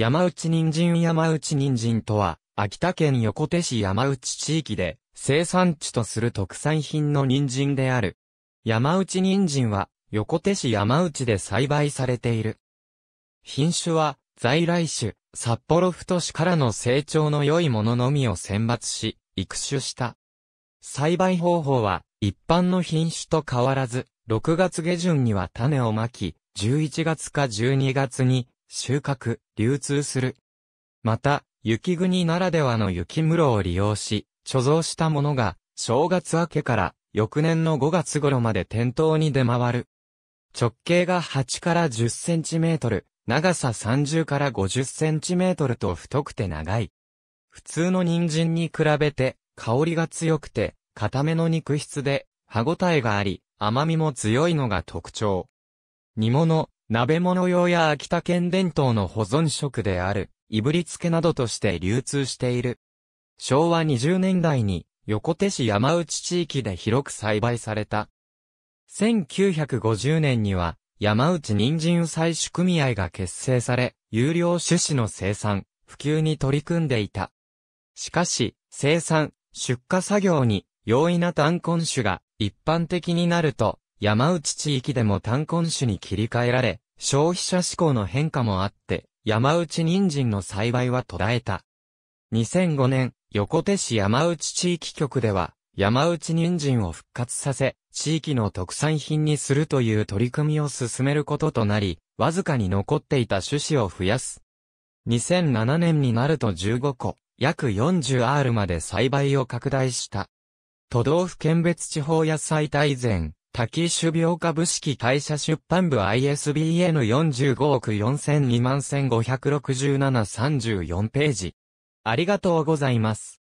山内人参山内人参とは、秋田県横手市山内地域で生産地とする特産品の人参である。山内人参は、横手市山内で栽培されている。品種は、在来種、札幌太市からの成長の良いもののみを選抜し、育種した。栽培方法は、一般の品種と変わらず、6月下旬には種をまき、11月か12月に収穫、流通する。また、雪国ならではの雪室を利用し、貯蔵したものが、正月明けから翌年の5月頃まで店頭に出回る。直径が8から10センチメートル、長さ30から50センチメートルと太くて長い。普通の人参に比べて、香りが強くて、固めの肉質で、歯ごたえがあり、甘みも強いのが特徴。煮物、鍋物用や秋田県伝統の保存食である、いぶりつけなどとして流通している。昭和20年代に、横手市山内地域で広く栽培された。1950年には、山内人参採取組合が結成され、有料種子の生産、普及に取り組んでいた。しかし、生産、出荷作業に、容易な単根種が一般的になると、山内地域でも炭根種に切り替えられ、消費者志向の変化もあって、山内人参の栽培は途絶えた。2005年、横手市山内地域局では、山内人参を復活させ、地域の特産品にするという取り組みを進めることとなり、わずかに残っていた種子を増やす。2007年になると15個、約 40R まで栽培を拡大した。都道府県別地方野菜大全、タキ種病株式会社出版部 ISBN 45億4002万156734ページ。ありがとうございます。